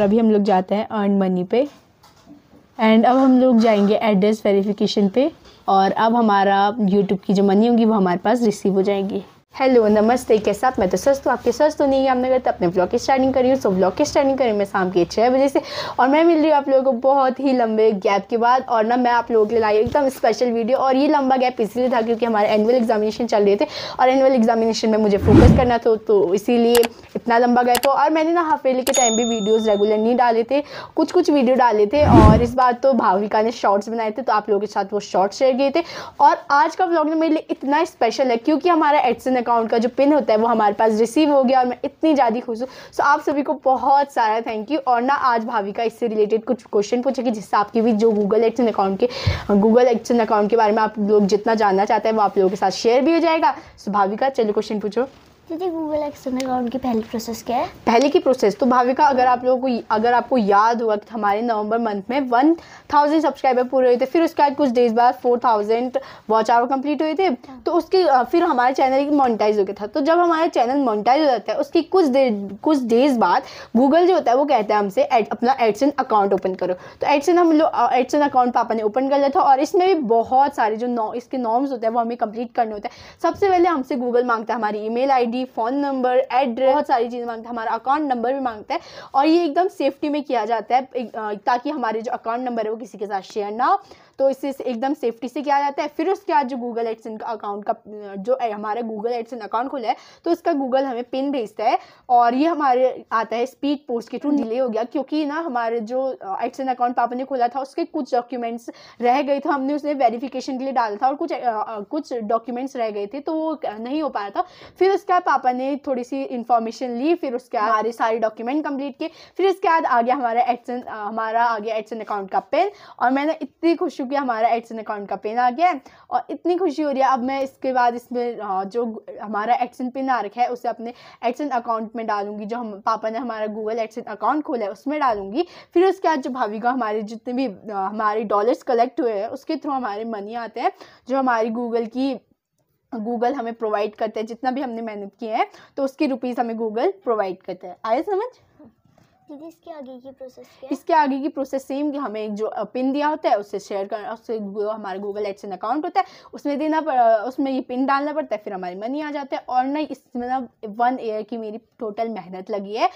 और अभी हम लोग जाते हैं अर्न मनी पे एंड अब हम लोग जाएंगे एड्रेस वेरिफिकेशन पे और अब हमारा यूट्यूब की जो मनी होगी वो हमारे पास रिसीव हो जाएगी हेलो नमस्ते कैसे आप मैं तो स्वस्थ हूँ आपके स्वस्थ होने की आपने करते अपने ब्लॉग की स्टार्टिंग करी हूँ सो ब्लॉग की स्टार्टिंग करी मैं शाम के छः बजे से और मैं मिल रही हूँ आप लोगों को बहुत ही लंबे गैप के बाद और ना मैं आप लोगों के लिए लाई एकदम स्पेशल वीडियो और ये लंबा गैप इसलिए था क्योंकि हमारे एनुअल एग्जामिनेशन चल रहे थे और एनुअल एग्जामिनेशन में मुझे फोकस करना था तो इसीलिए इतना लंबा गए तो और मैंने ना हफेली के टाइम भी वीडियोस रेगुलर नहीं डाले थे कुछ कुछ वीडियो डाले थे और इस बार तो भाविका ने शॉर्ट्स बनाए थे तो आप लोगों के साथ वो शॉर्ट्स शेयर किए थे और आज का ब्लॉग ना मेरे लिए इतना स्पेशल है क्योंकि हमारा एडसन अकाउंट का जो पिन होता है वो हमारे पास रिसीव हो गया और मैं इतनी ज़्यादा खुश हूँ सो आप सभी को बहुत सारा थैंक यू और ना आज भाविका इससे रिलेटेड कुछ क्वेश्चन पूछेगी जिससे आपकी भी जो गूगल एडसन अकाउंट के गूगल एडसन अकाउंट के बारे में आप लोग जितना जानना चाहते हैं वो आप लोगों के साथ शेयर भी हो जाएगा सो भाविका चलो क्वेश्चन पूछो दीदी गूगल एक्सन अकाउंट की पहली प्रोसेस क्या है पहले की प्रोसेस तो भाविका अगर आप लोगों को अगर आपको याद हुआ कि हमारे नवंबर मंथ में वन थाउजेंड सब्सक्राइबर पूरे हुए थे फिर उसके बाद कुछ डेज बाद four thousand watch hour complete हुए थे हाँ। तो उसके फिर हमारे चैनल की मोनिटाइज हो गया था तो जब हमारा चैनल मोनिटाइज हो जाता है उसकी कुछ देर कुछ डेज बाद गूगल जो होता है वो कहता है हमसे अपना एडसन अकाउंट ओपन करो तो एडसन हम लोग एडसन अकाउंट पापा ने ओपन कर लिया था और इसमें भी बहुत सारे जो नॉ इसके नॉर्म्स होते हैं वो हमें कंप्लीट करने होते हैं सबसे पहले हमसे गूगल मांगता है हमारी email I ID phone number address बहुत सारी चीज़ें मांगता है हमारा अकाउंट नंबर भी मांगता है और ये एकदम सेफ्टी में किया जाता है ताकि हमारे जो अकाउंट नंबर है वो किसी के साथ शेयर ना हो तो इससे एकदम सेफ्टी से किया जाता है फिर उसके बाद जो गूगल एडसन अकाउंट का जो हमारा गूगल एडसन अकाउंट खुला है तो उसका गूगल हमें पिन भेजता है और ये हमारे आता है स्पीड पोस्ट के थ्रू हम्म। डिले हो गया क्योंकि ना हमारे जो एडसन अकाउंट पापा ने खोला था उसके कुछ डॉक्यूमेंट्स रह गए थे हमने उसने वेरीफिकेशन के लिए डाला था और कुछ कुछ डॉक्यूमेंट्स रह गए थे तो वो नहीं हो पाया था फिर उसके बाद पापा ने थोड़ी सी इन्फॉर्मेशन ली फिर उसके बाद हम्म। हमारे सारे डॉक्यूमेंट कंप्लीट किए फिर इसके बाद आ गया हमारा एडसन हमारा आ गया एडसन अकाउंट का पिन और मैंने इतनी खुशी क्योंकि हमारा एडसन अकाउंट का पिन आ गया है और इतनी खुशी हो रही है अब मैं इसके बाद इसमें जो हमारा एडसन पिन आ रखा है उसे अपने एडसन अकाउंट में डालूंगी जो हम पापा ने हमारा गूगल एडसन अकाउंट खोला है उसमें डालूंगी फिर उसके बाद जो भाभी का हमारे जितने भी हमारे डॉलर्स कलेक्ट हुए हैं उसके थ्रू हमारे मनी आते हैं जो हमारी गूगल की गूगल हमें प्रोवाइड करते हैं जितना भी हमने मेहनत किया है तो उसकी रुपीज़ हमें गूगल प्रोवाइड करते हैं आए समझ इसके आगे की प्रोसेस क्या है? इसके आगे की प्रोसेस सेम हमें जो पिन दिया होता है उससे शेयर करना उससे हमारा गूगल एडसन अकाउंट होता है उसमें देना पड़ उसमें ये पिन डालना पड़ता है फिर हमारी मनी आ जाता है और ना इस मतलब वन ईयर की मेरी टोटल मेहनत लगी है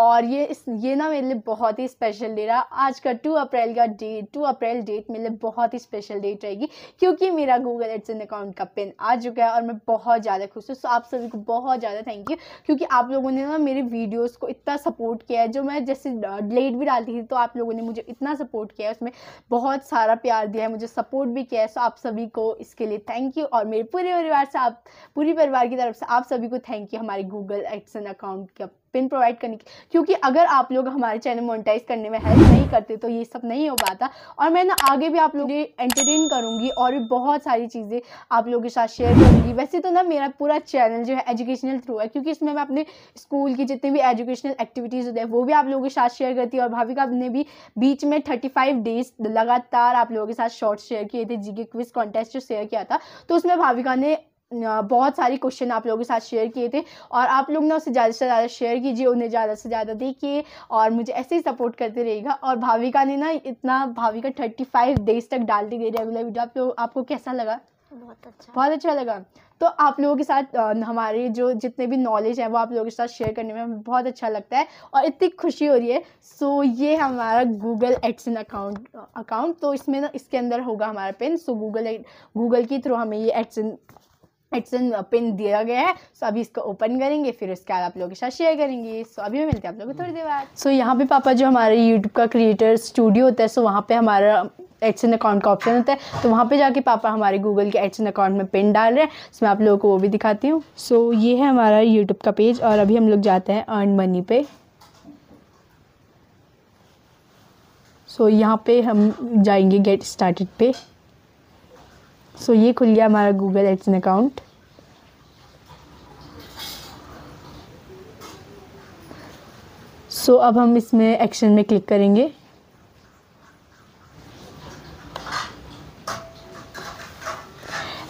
और ये इस ये ना मेरे लिए बहुत ही स्पेशल डे रहा आज का टू अप्रैल का डेट टू अप्रैल डेट मेरे लिए बहुत ही स्पेशल डेट रहेगी क्योंकि मेरा गूगल एडसन अकाउंट का पिन आ चुका है और मैं बहुत ज़्यादा खुश हूँ सो आप सभी को बहुत ज़्यादा थैंक यू क्योंकि आप लोगों ने ना मेरे वीडियोज़ को इतना सपोर्ट किया है जो मैं मैं जैसे लेट भी डालती थी तो आप लोगों ने मुझे इतना सपोर्ट किया है उसमें बहुत सारा प्यार दिया है मुझे सपोर्ट भी किया है सो आप सभी को इसके लिए थैंक यू और मेरे पूरे परिवार से आप पूरी परिवार की तरफ से आप सभी को थैंक यू हमारे गूगल एक्सन अकाउंट का पिन प्रोवाइड करने की क्योंकि अगर आप लोग हमारे चैनल मोनिटाइज करने में हेल्प नहीं करते तो ये सब नहीं हो पाता और मैं ना आगे भी आप लोग एंटरटेन करूंगी और भी बहुत सारी चीज़ें आप लोगों के साथ शेयर करूंगी वैसे तो ना मेरा पूरा चैनल जो है एजुकेशनल थ्रू है क्योंकि इसमें मैं अपने स्कूल की जितनी भी एजुकेशनल एक्टिविटीज़ होते हैं वो भी आप लोगों के साथ शेयर करती है और भाविका ने भी बीच में थर्टी फाइव डेज लगातार आप लोगों के साथ शॉर्ट शेयर किए थे जीके क्विज कॉन्टेस्ट जो शेयर किया था तो उसमें भाविका ने बहुत सारी क्वेश्चन आप लोगों के साथ शेयर किए थे और आप लोग ना उसे ज़्यादा से ज़्यादा शेयर कीजिए उन्हें ज़्यादा से ज़्यादा देखिए और मुझे ऐसे ही सपोर्ट करते रहेगा और भाविका ने ना इतना भाविका थर्टी फाइव डेज तक डालती गई रेगुलर वीडियो आप लोग आपको कैसा लगा बहुत अच्छा बहुत अच्छा लगा तो आप लोगों के साथ हमारे जो जितने भी नॉलेज है वो आप लोगों के साथ शेयर करने में बहुत अच्छा लगता है और इतनी खुशी हो रही है सो ये हमारा गूगल एडसन अकाउंट अकाउंट तो इसमें ना इसके अंदर होगा हमारा पिन सो गूगल गूगल के थ्रू हमें ये एडसन एडसन पिन दिया गया है सो अभी इसको ओपन करेंगे फिर उसके बाद आप लोगों के साथ शेयर करेंगे सो अभी मैं मिलते हैं आप लोगों को थोड़ी देर बाद सो यहाँ पे पापा जो हमारे यूट्यूब का क्रिएटर स्टूडियो होता है सो वहाँ पे हमारा एडसन अकाउंट का ऑप्शन होता है तो वहाँ पे जाके पापा हमारे गूगल के एडसन अकाउंट में पिन डाल रहे हैं मैं आप लोगों को वो भी दिखाती हूँ सो so, ये है हमारा यूट्यूब का पेज और अभी हम लोग जाते हैं अर्न मनी पे सो so, यहाँ पे हम जाएंगे गेट स्टार्टेड पे सो so, ये खुल गया हमारा Google AdSense account so so, अब हम इसमें एक्शन में क्लिक करेंगे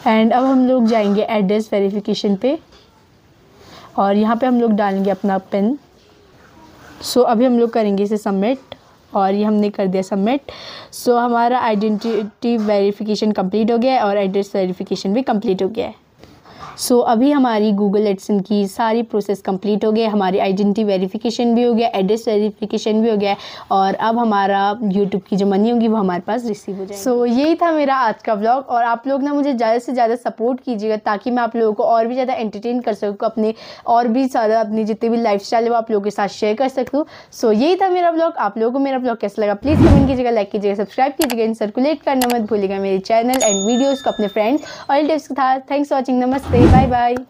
एंड अब हम लोग जाएंगे एड्रेस वेरिफिकेशन पे और यहाँ पे हम लोग डालेंगे अपना पिन सो so, अभी हम लोग करेंगे इसे सबमिट और ये हमने कर दिया सबमिट सो so, हमारा आइडेंटिटी वेरिफिकेशन कंप्लीट हो गया है और एड्रेस वेरिफिकेशन भी कंप्लीट हो गया है सो so, अभी हमारी गूगल एडसन की सारी प्रोसेस कंप्लीट हो गई हमारी आइडेंटिटी वेरिफिकेशन भी हो गया एड्रेस वेरिफिकेशन भी हो गया और अब हमारा यूट्यूब की जो मनी होगी वो हमारे पास रिसीव हो जाए सो so, यही था मेरा आज का ब्लॉग और आप लोग ना मुझे ज़्यादा से ज़्यादा सपोर्ट कीजिएगा ताकि मैं आप लोगों को और भी ज़्यादा एंटरटेन कर सकूँ अपने और भी ज़्यादा अपनी जितनी भी लाइफ है वो आप लोगों के साथ शेयर कर सकूँ सो so, यही था मेरा ब्लॉग आप लोगों को मेरा ब्लॉग कैसा लगा प्लीज़ कमेंट कीजिएगा लाइक कीजिएगा सब्सक्राइब कीजिएगा इन सर्कुलेट करना मत भूलिएगा मेरे चैनल एंड वीडियोज़ को अपने फ्रेंड्स और रिलेटिव्स के थैंक्स वॉचिंग नमस्ते Bye bye.